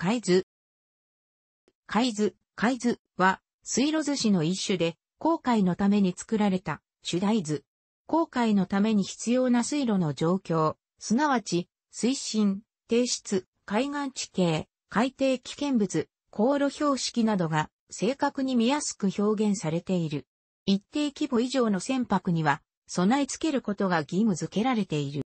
海図。海図、海図は水路寿司の一種で、航海のために作られた主題図。航海のために必要な水路の状況、すなわち、水深、低質、海岸地形、海底危険物、航路標識などが正確に見やすく表現されている。一定規模以上の船舶には備え付けることが義務付けられている。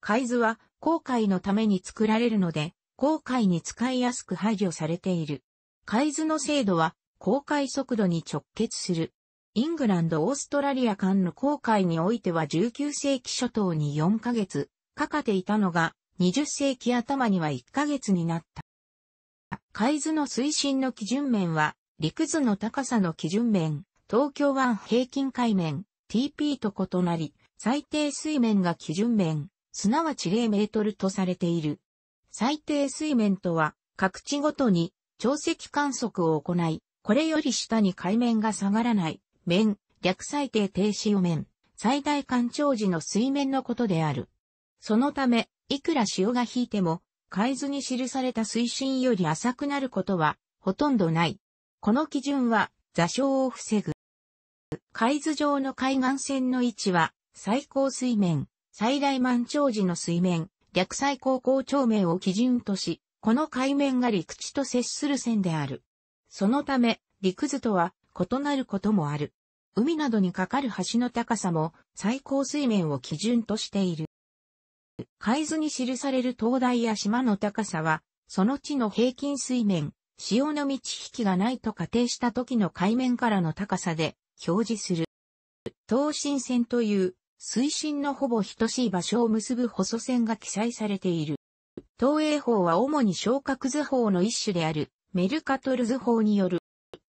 海図は航海のために作られるので、航海に使いやすく配慮されている。海図の精度は航海速度に直結する。イングランド・オーストラリア間の航海においては19世紀初頭に4ヶ月かかっていたのが20世紀頭には1ヶ月になった。海図の推進の基準面は陸図の高さの基準面、東京湾平均海面 TP と異なり、最低水面が基準面、すなわち0メートルとされている。最低水面とは、各地ごとに潮汐観測を行い、これより下に海面が下がらない、面、逆最低低潮面、最大干潮時の水面のことである。そのため、いくら潮が引いても、海図に記された水深より浅くなることは、ほとんどない。この基準は、座礁を防ぐ。海図上の海岸線の位置は、最高水面、最大満潮時の水面、略最高校長名を基準とし、この海面が陸地と接する線である。そのため、陸図とは異なることもある。海などにかかる橋の高さも最高水面を基準としている。海図に記される灯台や島の高さは、その地の平均水面、潮の満ち引きがないと仮定した時の海面からの高さで表示する。東進線という水深のほぼ等しい場所を結ぶ細線が記載されている。東映法は主に昇格図法の一種であるメルカトル図法による。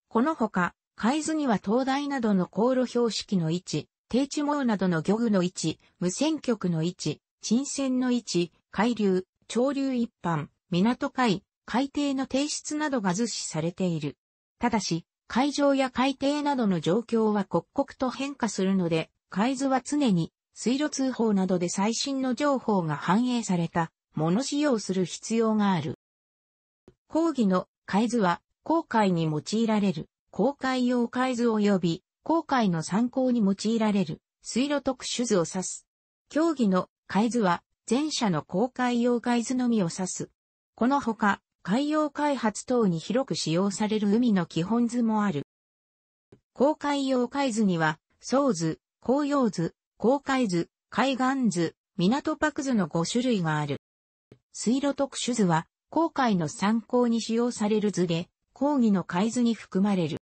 このほか、海図には灯台などの航路標識の位置、低地網などの漁具の位置、無線局の位置、沈船の位置、海流、潮流一般、港海、海底の提出などが図示されている。ただし、海上や海底などの状況は刻々と変化するので、海図は常に水路通報などで最新の情報が反映されたもの使用する必要がある。講義の海図は航海に用いられる航海用海図及び航海の参考に用いられる水路特殊図を指す。競技の海図は前者の航海用海図のみを指す。このほか海洋開発等に広く使用される海の基本図もある。航海用海図には、総図、紅葉図、航海図、海岸図、港泊図の5種類がある。水路特殊図は、航海の参考に使用される図で、講義の海図に含まれる。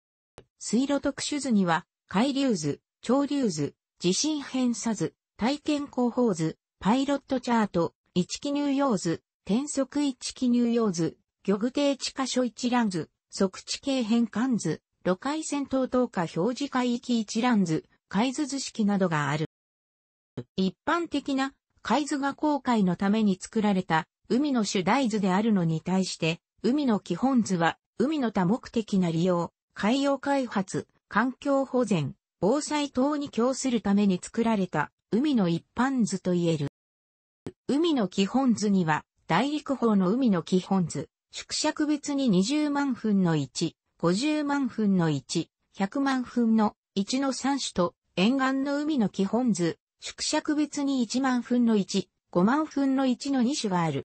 水路特殊図には、海流図、潮流図、地震偏差図、体験広報図、パイロットチャート、一記入用図、転速一記入用図、漁具定地下所一覧図、測地形変換図、路海線等等下表示海域一覧図、海図図式などがある。一般的な海図が航海のために作られた海の主題図であるのに対して、海の基本図は海の多目的な利用、海洋開発、環境保全、防災等に供するために作られた海の一般図と言える。海の基本図には、大陸法の海の基本図、縮尺別に20万分の1、50万分の1、100万分の1の3種と沿岸の海の基本図、縮尺別に1万分の1、5万分の1の2種がある。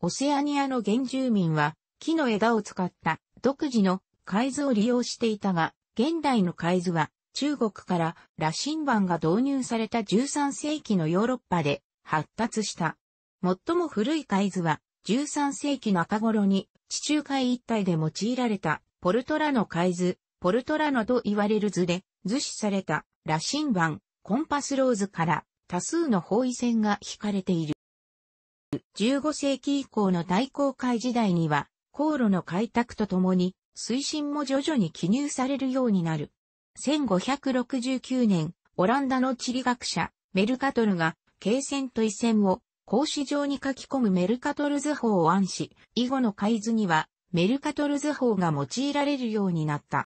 オセアニアの原住民は、木の枝を使った独自の海図を利用していたが、現代の海図は中国から羅針盤が導入された13世紀のヨーロッパで発達した。最も古い海図は13世紀中頃に地中海一帯で用いられたポルトラの海図、ポルトラノと言われる図で、図示された羅針盤、コンパスローズから多数の包囲線が引かれている。15世紀以降の大航海時代には、航路の開拓とともに、水深も徐々に記入されるようになる。1569年、オランダの地理学者、メルカトルが、経線と緯線を、格子状に書き込むメルカトル図法を暗示、以後の海図には、メルカトル図法が用いられるようになった。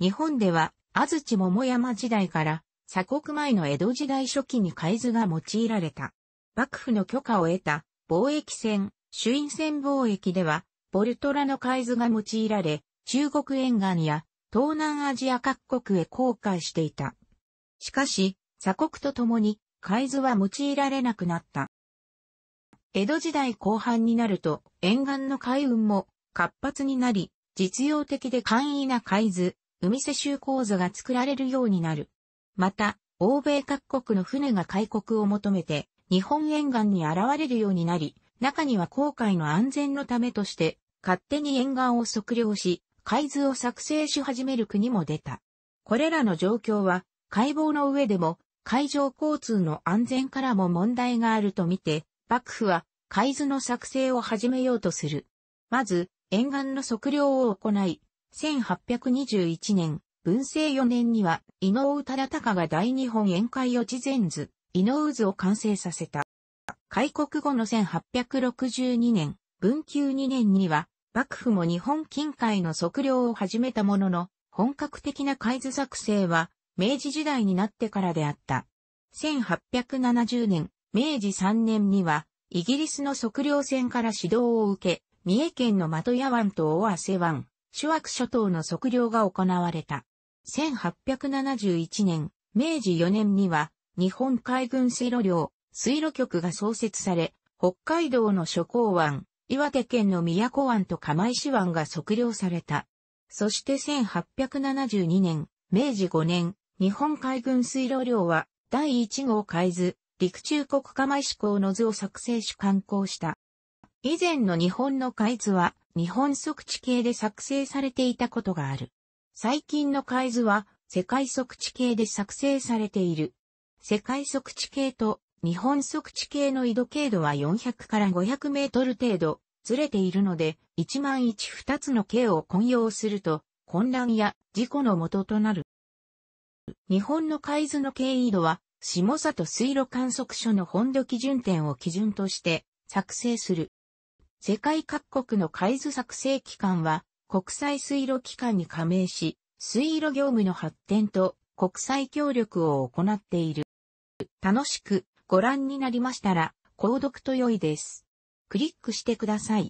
日本では、安土桃山時代から鎖国前の江戸時代初期に海図が用いられた。幕府の許可を得た貿易船、朱印船貿易では、ボルトラの海図が用いられ、中国沿岸や東南アジア各国へ航海していた。しかし、鎖国とともに海図は用いられなくなった。江戸時代後半になると沿岸の海運も活発になり、実用的で簡易な海図、海世襲構図が作られるようになる。また、欧米各国の船が開国を求めて、日本沿岸に現れるようになり、中には航海の安全のためとして、勝手に沿岸を測量し、海図を作成し始める国も出た。これらの状況は、解剖の上でも、海上交通の安全からも問題があるとみて、幕府は、海図の作成を始めようとする。まず、沿岸の測量を行い、1821年、文政4年には、伊能忠敬が大日本宴会予知前図、伊能図を完成させた。開国後の1862年、文久2年には、幕府も日本近海の測量を始めたものの、本格的な海図作成は、明治時代になってからであった。1870年、明治3年には、イギリスの測量船から指導を受け、三重県の的屋湾と大汗湾、諸悪諸島の測量が行われた。1871年、明治4年には、日本海軍水路領、水路局が創設され、北海道の諸港湾、岩手県の宮古湾と釜石湾が測量された。そして1872年、明治5年、日本海軍水路領は、第1号海図、陸中国釜石港の図を作成し観光した。以前の日本の海図は、日本測地系で作成されていたことがある。最近の海図は世界測地系で作成されている。世界測地系と日本測地形の緯度経度は400から500メートル程度ずれているので、1万12つの計を混用すると混乱や事故の元となる。日本の海図の経緯度は、下里水路観測所の本土基準点を基準として作成する。世界各国の海図作成機関は、国際水路機関に加盟し、水路業務の発展と国際協力を行っている。楽しくご覧になりましたら、購読と良いです。クリックしてください。